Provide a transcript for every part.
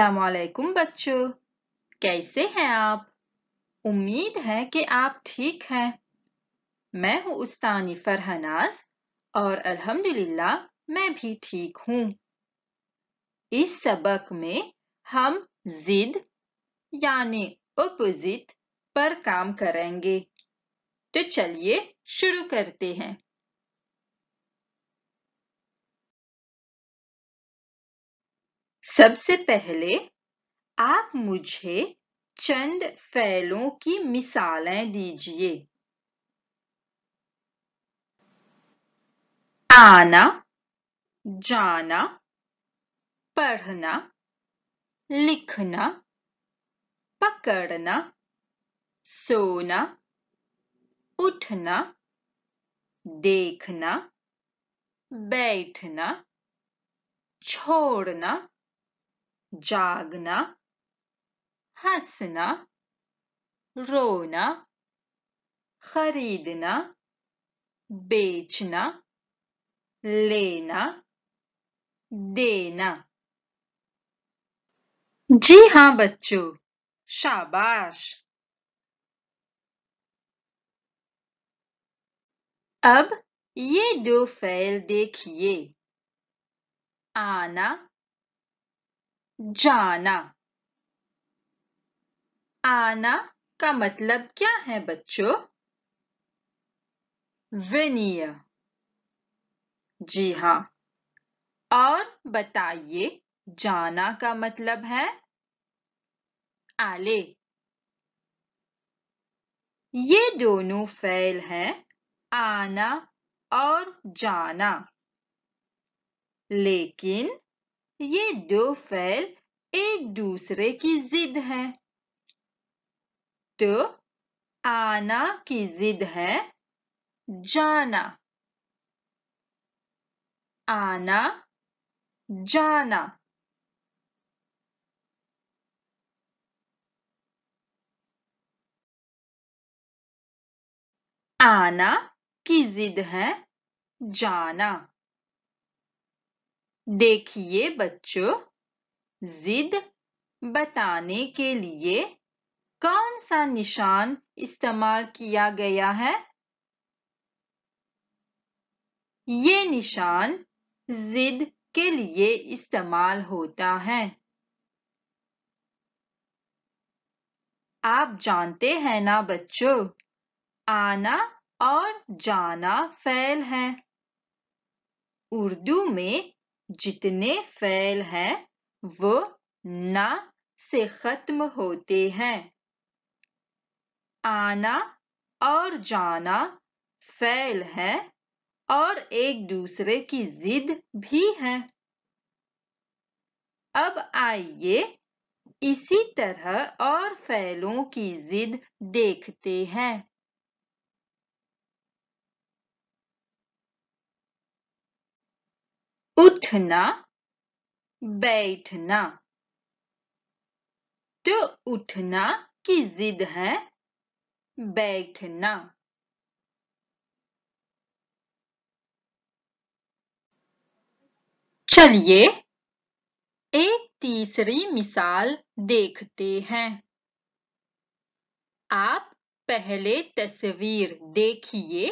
असलकुम बच्चों कैसे हैं आप उम्मीद है कि आप ठीक हैं मैं हूं उस्तानी फरहनास और अल्हम्दुलिल्लाह मैं भी ठीक हूं इस सबक में हम जिद यानी उपजित पर काम करेंगे तो चलिए शुरू करते हैं सबसे पहले आप मुझे चंद फैलों की मिसालें दीजिए आना जाना पढ़ना लिखना पकड़ना सोना उठना देखना बैठना छोड़ना जागना हंसना रोना खरीदना बेचना लेना देना जी हाँ बच्चों शाबाश अब ये दो फैल देखिए आना जाना आना का मतलब क्या है बच्चों विनीय जी हाँ और बताइए जाना का मतलब है आले ये दोनों फैल हैं आना और जाना लेकिन ये दो फेल एक दूसरे की जिद है तो आना की जिद है जाना आना जाना आना की जिद है जाना देखिए बच्चों जिद बताने के लिए कौन सा निशान इस्तेमाल किया गया है ये निशान जिद के लिए इस्तेमाल होता है आप जानते हैं ना बच्चों आना और जाना फैल है उर्दू में जितने फैल हैं वो ना से खत्म होते हैं आना और जाना फैल है और एक दूसरे की जिद भी है अब आइए इसी तरह और फैलों की जिद देखते हैं उठना बैठना तो उठना की जिद है बैठना चलिए एक तीसरी मिसाल देखते हैं आप पहले तस्वीर देखिए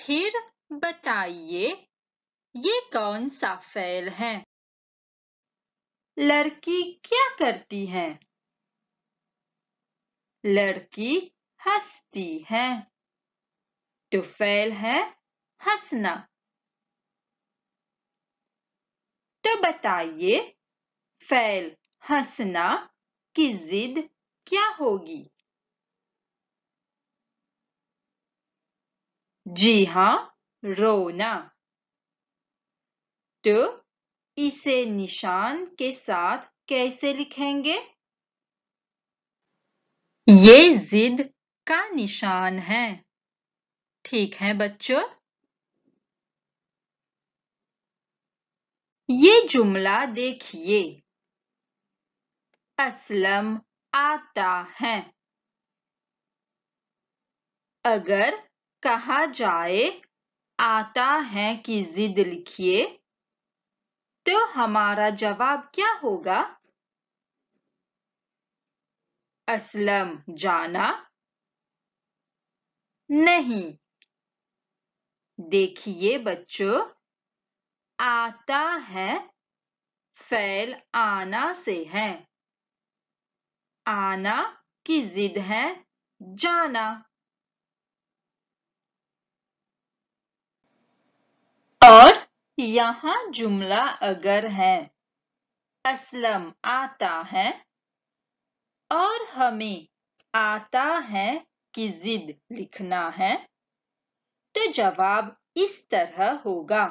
फिर बताइए ये कौन सा फेल है लड़की क्या करती है लड़की हंसती है तो फेल है हंसना तो बताइए फेल हंसना की जिद क्या होगी जी हाँ रोना तो इसे निशान के साथ कैसे लिखेंगे ये जिद का निशान है ठीक है बच्चों ये जुमला देखिए असलम आता है अगर कहा जाए आता है कि जिद लिखिए तो हमारा जवाब क्या होगा असलम जाना नहीं देखिए बच्चों आता है फैल आना से है आना की जिद है जाना यहाँ जुमला अगर है असलम आता है और हमें आता है की जिद लिखना है तो जवाब इस तरह होगा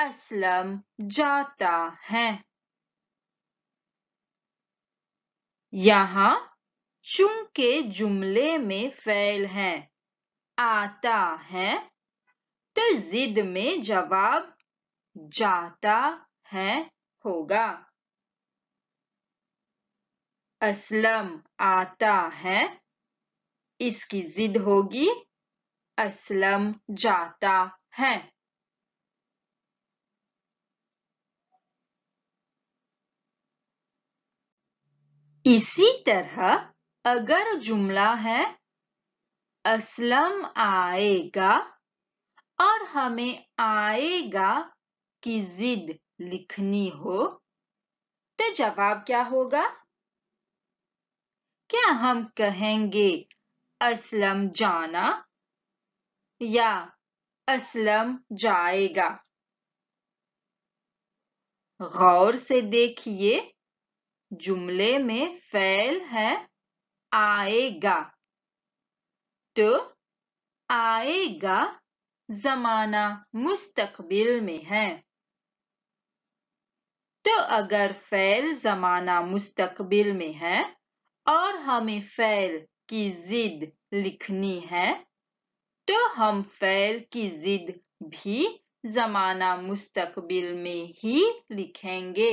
असलम जाता है यहाँ चूंके जुमले में फैल है आता है जिद में जवाब जाता है होगा असलम आता है इसकी जिद होगी असलम जाता है इसी तरह अगर जुमला है असलम आएगा और हमें आएगा की जिद लिखनी हो तो जवाब क्या होगा क्या हम कहेंगे असलम जाना या असलम जाएगा गौर से देखिए जुमले में फैल है आएगा तो आएगा जमाना मुस्तकबिल में है तो अगर फैल जमाना मुस्तकबिल में है और हमें फैल की जिद लिखनी है तो हम फैल की जिद भी जमाना मुस्तकबिल में ही लिखेंगे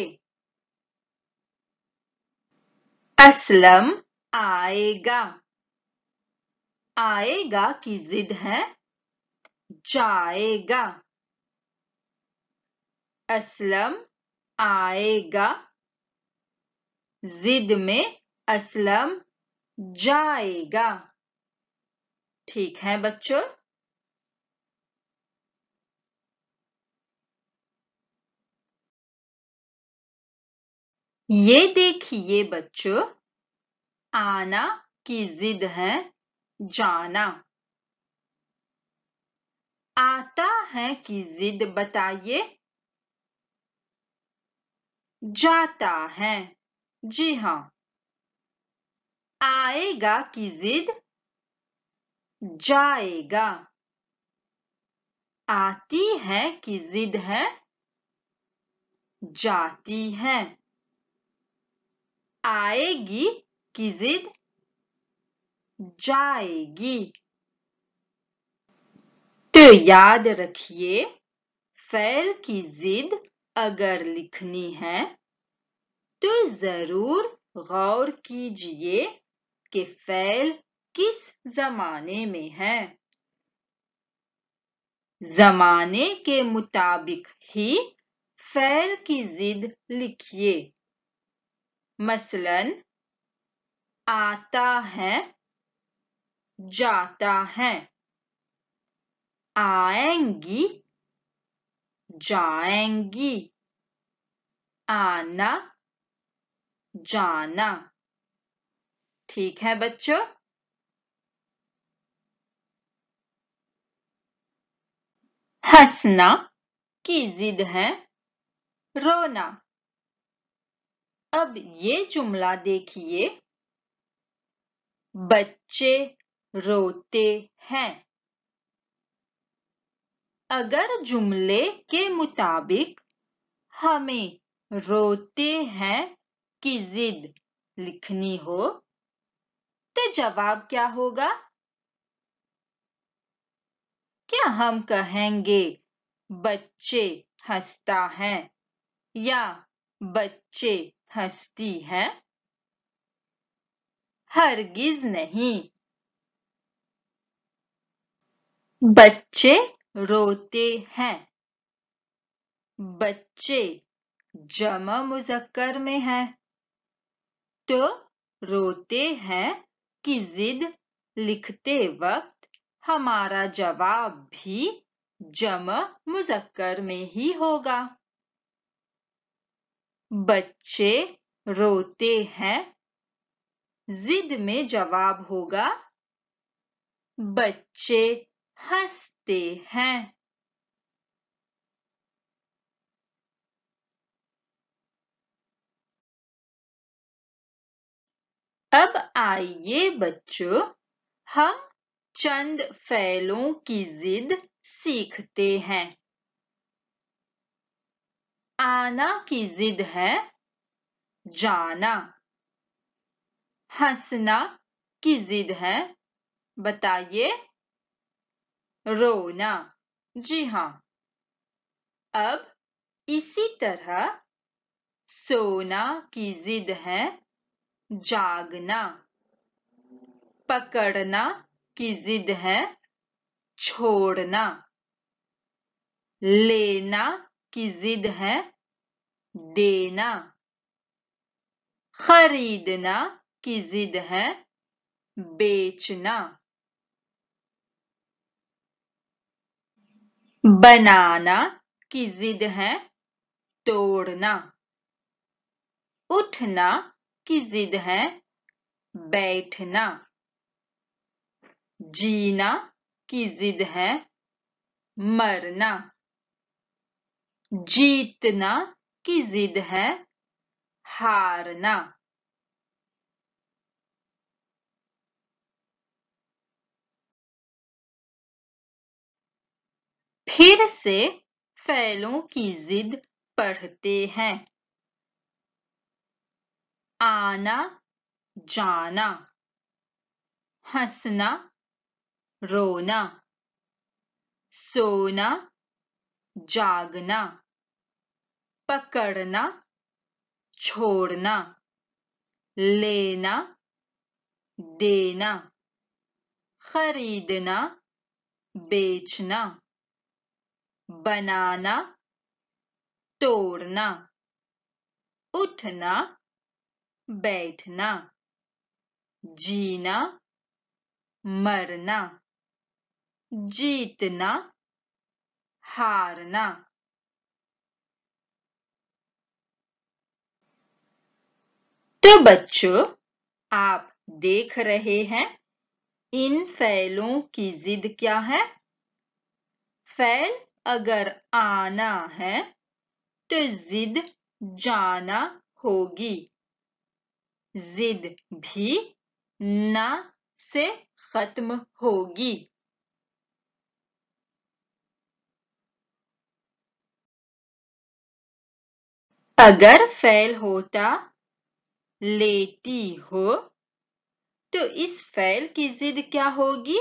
असलम आएगा आएगा की जिद है जाएगा असलम आएगा जिद में असलम जाएगा ठीक है बच्चों ये देखिए बच्चों आना की जिद है जाना आता है की जिद बताइए जाता है जी हाँ आएगा की जिद जाएगा आती है की जिद है जाती है आएगी की जिद जाएगी तो याद रखिए फैल की जिद अगर लिखनी है तो जरूर गौर कीजिए कि फैल किस जमाने में है जमाने के मुताबिक ही फैल की जिद लिखिए मसलन आता है जाता है आएंगी जाएंगी आना जाना ठीक है बच्चों हंसना की जिद है रोना अब ये जुमला देखिए बच्चे रोते हैं अगर जुमले के मुताबिक हमें रोते हैं की जिद लिखनी हो तो जवाब क्या होगा क्या हम कहेंगे बच्चे हंसता है या बच्चे हंसती है हरगिज नहीं बच्चे रोते हैं बच्चे जमा मुजक्कर में है तो रोते हैं की जिद लिखते वक्त हमारा जवाब भी जम मुजक्कर में ही होगा बच्चे रोते हैं जिद में जवाब होगा बच्चे हंस करते हैं अब आइए बच्चों हम चंद फैलों की जिद सीखते हैं आना की जिद है जाना हंसना की जिद है बताइए रोना जी हाँ अब इसी तरह सोना की जिद है जागना पकड़ना की जिद है छोड़ना लेना की जिद है देना खरीदना की जिद है बेचना बनाना की जिद है तोड़ना उठना की जिद है बैठना जीना की जिद है मरना जीतना की जिद है हारना फिर से फैलों की जिद पढ़ते हैं आना जाना हंसना रोना सोना जागना पकड़ना छोड़ना लेना देना खरीदना बेचना बनाना तोड़ना उठना बैठना जीना मरना जीतना हारना तो बच्चों आप देख रहे हैं इन फैलों की जिद क्या है फैल अगर आना है तो जिद जाना होगी जिद भी ना से खत्म होगी अगर फैल होता लेती हो तो इस फैल की जिद क्या होगी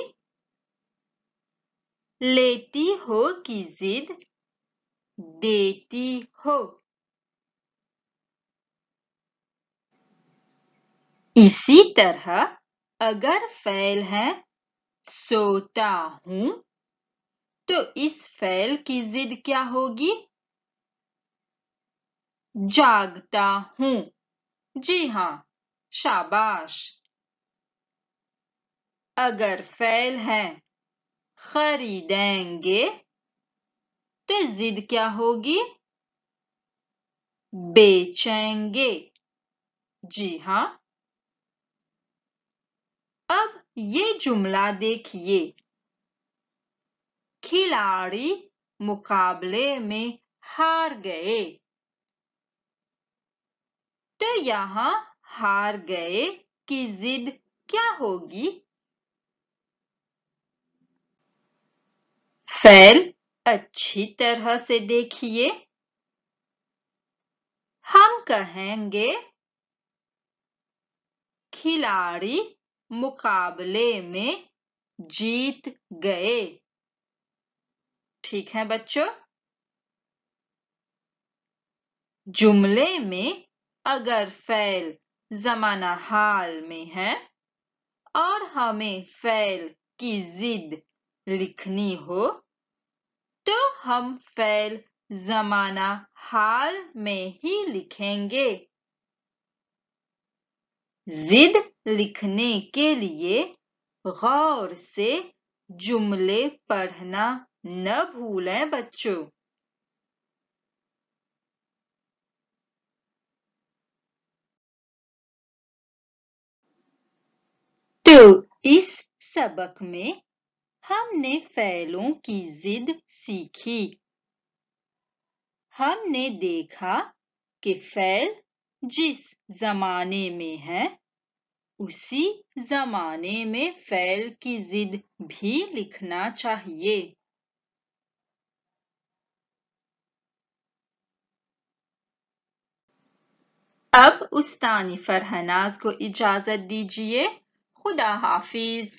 लेती हो की जिद देती हो इसी तरह अगर फैल है सोता हूं तो इस फैल की जिद क्या होगी जागता हूं जी हां शाबाश अगर फैल है खरीदेंगे तो जिद क्या होगी बेचेंगे जी हाँ अब ये जुमला देखिए खिलाड़ी मुकाबले में हार गए तो यहाँ हार गए की जिद क्या होगी पैर अच्छी तरह से देखिए हम कहेंगे खिलाड़ी मुकाबले में जीत गए ठीक है बच्चों जुमले में अगर फैल जमाना हाल में है और हमें फैल की जिद लिखनी हो हम फैल जमाना हाल में ही लिखेंगे जिद लिखने के लिए गौर से जुमले पढ़ना न भूलें बच्चों तो इस सबक में हमने फैलों की जिद सीखी हमने देखा कि फैल जिस जमाने में है उसी जमाने में फैल की जिद भी लिखना चाहिए अब उस्तानी फरहनाज को इजाजत दीजिए खुदा हाफिज